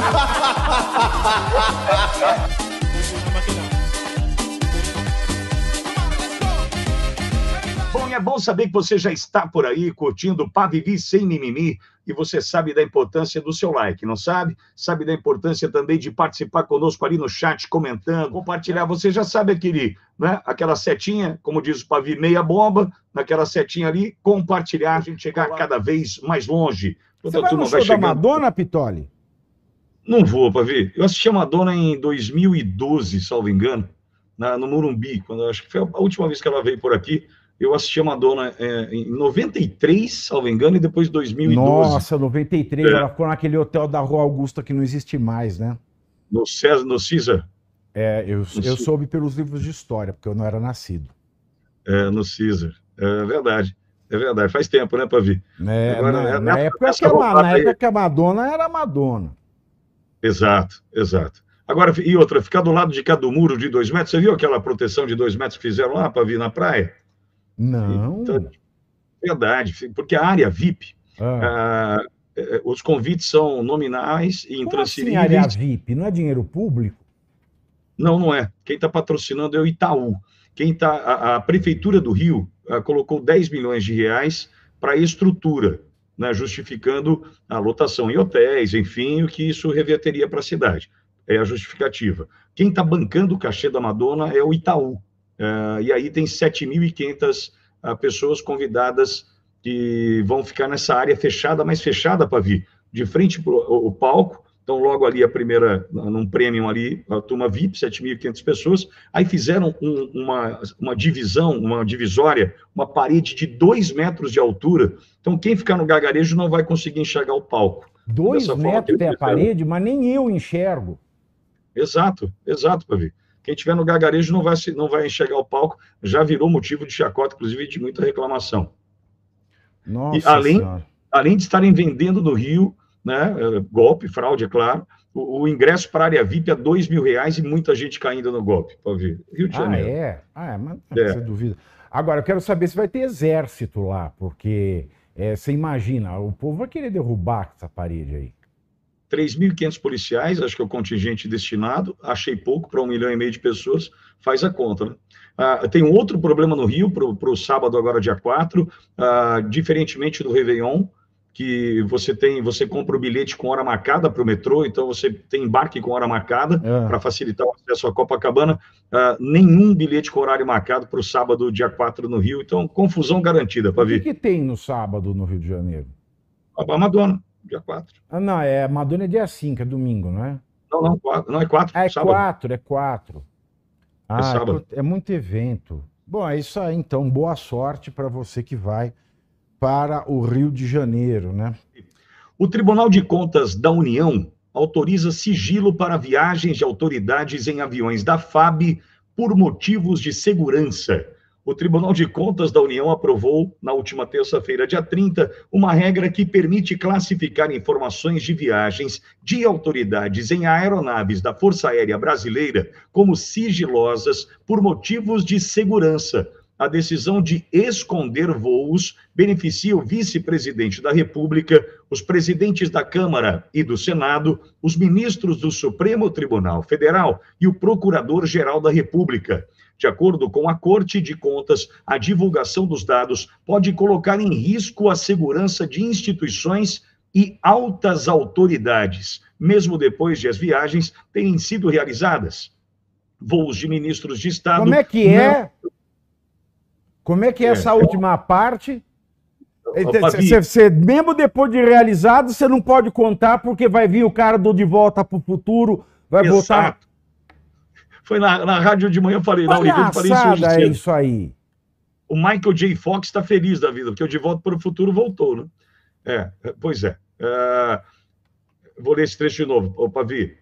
Bom, e é bom saber que você já está por aí curtindo Pavivi Sem Mimimi e você sabe da importância do seu like, não sabe? Sabe da importância também de participar conosco ali no chat, comentando, compartilhar. Você já sabe aquele, né? Aquela setinha, como diz o Pavi, meia bomba, naquela setinha ali, compartilhar, a gente chegar cada vez mais longe. você vai no show da Madonna, Pitoli? Não vou, ver. Eu assisti a Madonna em 2012, salvo engano, na, no Morumbi, quando acho que foi a última vez que ela veio por aqui. Eu assisti a Madonna é, em 93, salvo engano, e depois 2012. Nossa, 93, é. ela ficou naquele hotel da Rua Augusta que não existe mais, né? No César, no César? É, eu, eu soube pelos livros de história, porque eu não era nascido. É, no César. É verdade. É verdade. Faz tempo, né, Pavi? É, Agora, na, é, na, época, que a, na época que a Madonna era Madonna. Exato, exato. Agora, e outra, ficar do lado de cá do muro de dois metros, você viu aquela proteção de dois metros que fizeram lá para vir na praia? Não. Então, verdade, porque a área VIP, ah. Ah, é, é, os convites são nominais e intransferíveis. Como assim, área VIP? Não é dinheiro público? Não, não é. Quem está patrocinando é o Itaú. Quem tá, a, a Prefeitura do Rio a, ah, colocou 10 milhões de reais para a estrutura né, justificando a lotação em hotéis, enfim, o que isso reverteria para a cidade. É a justificativa. Quem está bancando o cachê da Madonna é o Itaú. É, e aí tem 7.500 ah, pessoas convidadas que vão ficar nessa área fechada, mais fechada, para vir de frente para o palco, então, logo ali, a primeira, num prêmio ali, a turma VIP, 7.500 pessoas, aí fizeram um, uma, uma divisão, uma divisória, uma parede de dois metros de altura. Então, quem ficar no gargarejo não vai conseguir enxergar o palco. Dois Dessa metros até a parede, mas nem eu enxergo. Exato, exato, Pavi. Quem tiver no gargarejo não vai, não vai enxergar o palco, já virou motivo de chacota, inclusive de muita reclamação. Nossa e, além, além de estarem vendendo no Rio né? Eh, golpe, fraude, é claro. O, o ingresso para a área VIP a é dois mil reais e muita gente caindo no golpe, para ver. Rio de ah, Janeiro. Ah, é? Ah, é, mas é. sem dúvida. Agora, eu quero saber se vai ter exército lá, porque é, você imagina, o povo vai querer derrubar essa parede aí. 3.500 policiais, acho que é o contingente destinado, achei pouco para um milhão e meio de pessoas, faz a conta. Né? Ah, tem um outro problema no Rio, para o sábado, agora dia 4, ah, diferentemente do Réveillon, que você tem, você compra o bilhete com hora marcada para o metrô, então você tem embarque com hora marcada é. para facilitar o acesso à Copacabana. Uh, nenhum bilhete com horário marcado para o sábado, dia 4, no Rio. Então, confusão garantida, para ver O que, que, tem no sábado no Rio de Janeiro? Ah, A Madonna, dia 4. Ah, não, é Madonna é dia 5, é domingo, não é? Não, não, quatro, não é 4. É 4, é 4. Ah, é, é, é, ah, é, é muito evento. Bom, é isso aí, então. Boa sorte para você que vai para o Rio de Janeiro, né? O Tribunal de Contas da União autoriza sigilo para viagens de autoridades em aviões da FAB por motivos de segurança. O Tribunal de Contas da União aprovou, na última terça-feira, dia 30, uma regra que permite classificar informações de viagens de autoridades em aeronaves da Força Aérea Brasileira como sigilosas por motivos de segurança, a decisão de esconder voos beneficia o vice-presidente da República, os presidentes da Câmara e do Senado, os ministros do Supremo Tribunal Federal e o Procurador-Geral da República. De acordo com a Corte de Contas, a divulgação dos dados pode colocar em risco a segurança de instituições e altas autoridades, mesmo depois de as viagens terem sido realizadas. Voos de ministros de Estado. Como é que é? Como é que é, é. essa última parte? Você, mesmo depois de realizado, você não pode contar porque vai vir o cara do De Volta para o Futuro, vai Exato. Foi na, na rádio de manhã, eu falei, na Oliveira, eu falei isso hoje. É cedo. isso aí. O Michael J. Fox está feliz da vida, porque o De Volta para o Futuro voltou, né? É, pois é. é. Vou ler esse trecho de novo, ô Pavi.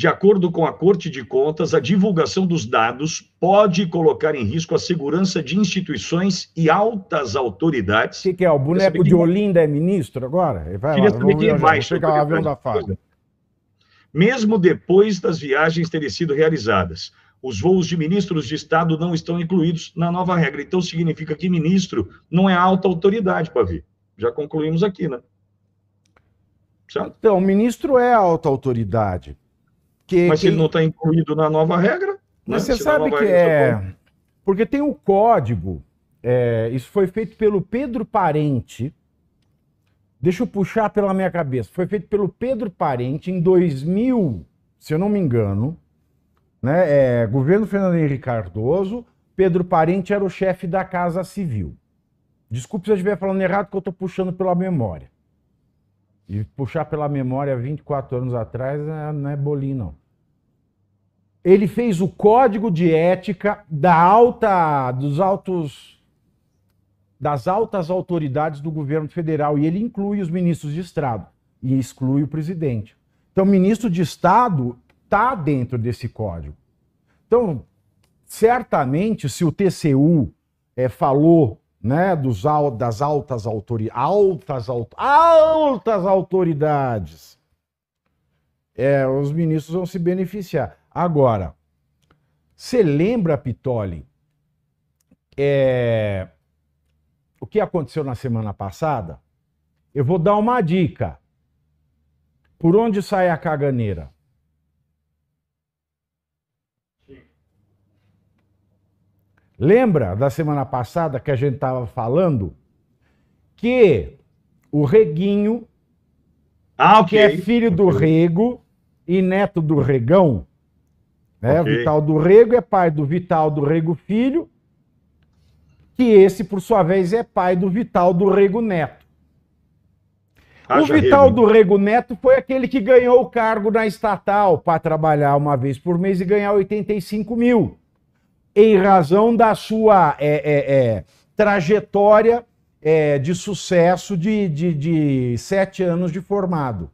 De acordo com a Corte de Contas, a divulgação dos dados pode colocar em risco a segurança de instituições e altas autoridades. O que, que, é? O boneco de Olinda é ministro agora? Vai Queria saber quem mais. avião da Mesmo depois das viagens terem sido realizadas, os voos de ministros de Estado não estão incluídos na nova regra. Então, significa que ministro não é alta autoridade, Pavi. Já concluímos aqui, né? Certo? Então, ministro é alta autoridade. Que, Mas que... ele não está incluído na nova regra. Né? Mas né? você sabe que tá é. Porque tem o um código, é... isso foi feito pelo Pedro Parente. Deixa eu puxar pela minha cabeça. Foi feito pelo Pedro Parente em 2000, se eu não me engano. Né? É, governo Fernando Henrique Cardoso. Pedro Parente era o chefe da Casa Civil. Desculpe se eu estiver falando errado, que eu estou puxando pela memória. E puxar pela memória 24 anos atrás é, não é bolinho, não ele fez o código de ética da alta dos altos das altas autoridades do governo federal e ele inclui os ministros de estado e exclui o presidente. Então, ministro de estado está dentro desse código. Então, certamente, se o TCU é, eh, falou né, dos, das altas, altas, altas autoridades, é, os ministros vão se beneficiar. Agora, você lembra, Pitoli, é, o que aconteceu na semana passada? Eu vou dar uma dica. Por onde sai a caganeira? Lembra da semana passada que a gente estava falando que o Reguinho, ah, okay. que é filho do Rego e neto do Regão, né? Okay. Vital do Rego é pai do Vital do Rego Filho, que esse, por sua vez, é pai do Vital do Rego Neto. Tá, o Vital rego. do Rego Neto foi aquele que ganhou o cargo na estatal para trabalhar uma vez por mês e ganhar 85 mil, em razão da sua é, é, é, trajetória é, de sucesso de, de, de sete anos de formado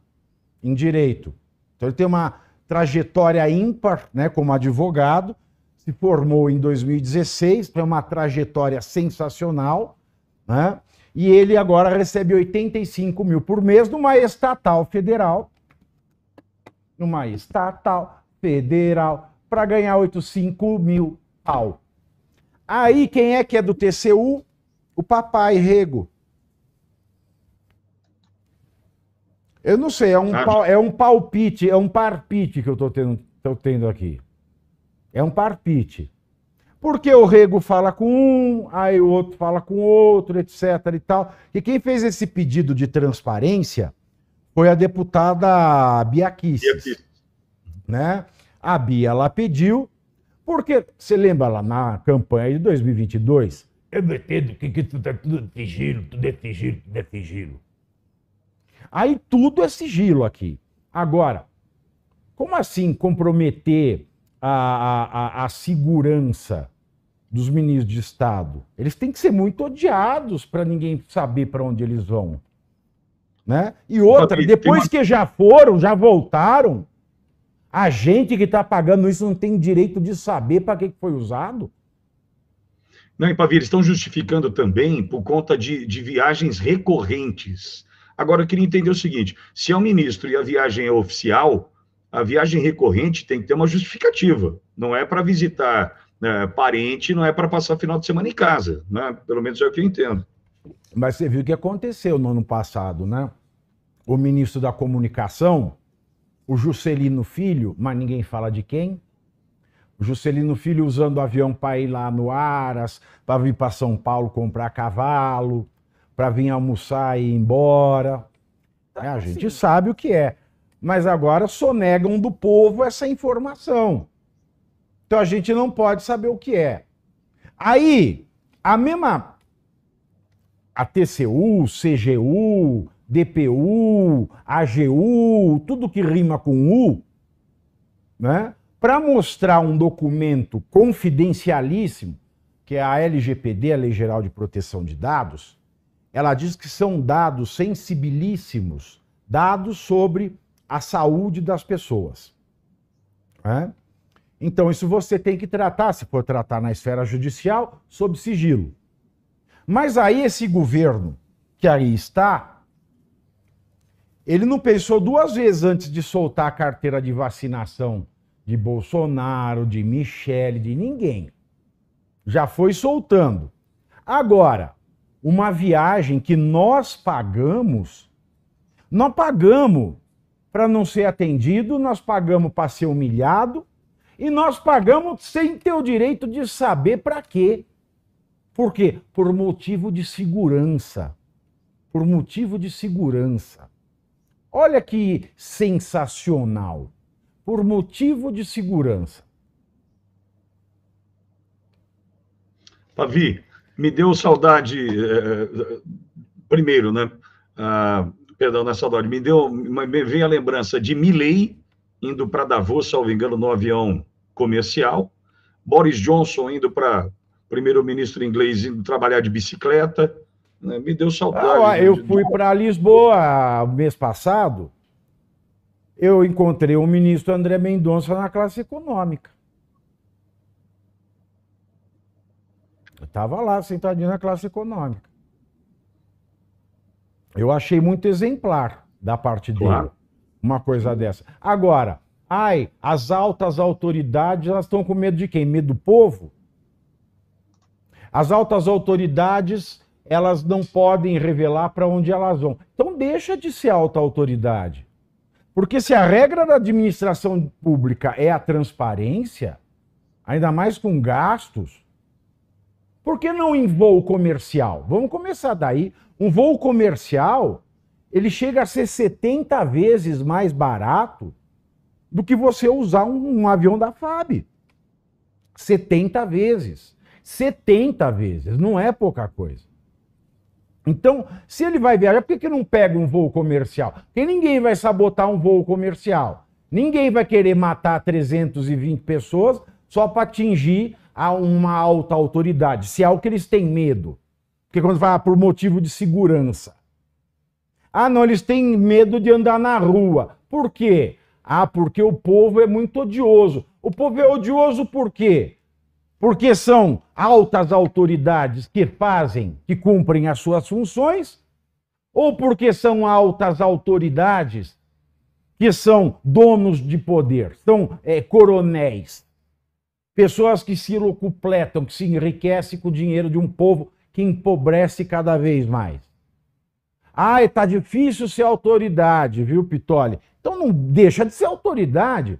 em direito. Então ele tem uma trajetória ímpar, né, como advogado, se formou em 2016, foi uma trajetória sensacional, né? E ele agora recebe 85 mil por mês numa estatal federal, numa estatal federal, para ganhar 85 mil ao. Aí quem é que é do TCU? O papai Rego. Eu não sei, é um, pal, é um palpite, é um parpite que eu estou tendo, tô tendo aqui. É um parpite. Porque o Rego fala com um, aí o outro fala com outro, etc e tal. E quem fez esse pedido de transparência foi a deputada Bia Kicis, né? A Bia lá pediu, porque, você lembra lá na campanha de 2022? Eu entendo que, que tá tudo, tudo é tudo é sigilo, tudo é sigilo. Aí tudo é sigilo aqui. Agora, como assim comprometer a, a, a segurança dos ministros de Estado? Eles têm que ser muito odiados para ninguém saber para onde eles vão. Né? E então, outra, depois que já foram, já voltaram, a gente que está pagando isso não tem direito de saber para que foi usado? Não, e Pavir, estão justificando também por conta de, de viagens recorrentes. Agora, eu queria entender o seguinte: se é um ministro e a viagem é oficial, a viagem recorrente tem que ter uma justificativa. Não é para visitar né, parente, não é para passar final de semana em casa. Né? Pelo menos é o que eu entendo. Mas você viu o que aconteceu no ano passado, né? O ministro da Comunicação, o Juscelino Filho, mas ninguém fala de quem. O Juscelino Filho usando o avião para ir lá no Aras, para vir para São Paulo comprar cavalo para vir almoçar e ir embora. Tá, né, a gente sabe o que é. Mas agora sonegam do povo essa informação. Então a gente não pode saber o que é. Aí, a mesma. A TCU, CGU, DPU, AGU, tudo que rima com U, né? Para mostrar um documento confidencialíssimo, que é a LGPD, a Lei Geral de Proteção de Dados, ela diz que são dados sensibilíssimos, dados sobre a saúde das pessoas. Né? Então, isso você tem que tratar, se for tratar na esfera judicial, sob sigilo. Mas aí esse governo que aí está, ele não pensou duas vezes antes de soltar a carteira de vacinação de Bolsonaro, de Michele, de ninguém. Já foi soltando. Agora, uma viagem que nós pagamos, nós pagamos para não ser atendido, nós pagamos para ser humilhado e nós pagamos sem ter o direito de saber para quê. Por quê? Por motivo de segurança. Por motivo de segurança. Olha que sensacional. Por motivo de segurança. Pavi, me deu saudade, é, primeiro, né? Ah, perdão, não é saudade, me deu, me veio a lembrança de Milley indo para Davos, salvo engano, no avião comercial, Boris Johnson indo para primeiro-ministro inglês indo trabalhar de bicicleta, né? me deu saudade. Ah, eu fui para Lisboa mês passado, eu encontrei o ministro André Mendonça na classe econômica. Eu estava lá, sentadinho na classe econômica. Eu achei muito exemplar da parte dele claro. uma coisa dessa. Agora, ai, as altas autoridades, elas estão com medo de quem? Medo do povo? As altas autoridades, elas não podem revelar para onde elas vão. Então deixa de ser alta autoridade. Porque se a regra da administração pública é a transparência, ainda mais com gastos, por que não em voo comercial? Vamos começar daí. Um voo comercial, ele chega a ser 70 vezes mais barato do que você usar um, um avião da FAB. 70 vezes. 70 vezes, não é pouca coisa. Então, se ele vai viajar, por que, que não pega um voo comercial? Porque ninguém vai sabotar um voo comercial. Ninguém vai querer matar 320 pessoas só para atingir a uma alta autoridade, se é algo que eles têm medo. Porque quando fala por motivo de segurança. Ah, não, eles têm medo de andar na rua. Por quê? Ah, porque o povo é muito odioso. O povo é odioso por quê? Porque são altas autoridades que fazem, que cumprem as suas funções, ou porque são altas autoridades que são donos de poder, são é, coronéis. Pessoas que se locupletam, que se enriquecem com o dinheiro de um povo que empobrece cada vez mais. Ah, tá difícil ser autoridade, viu, Pitoli? Então não deixa de ser autoridade.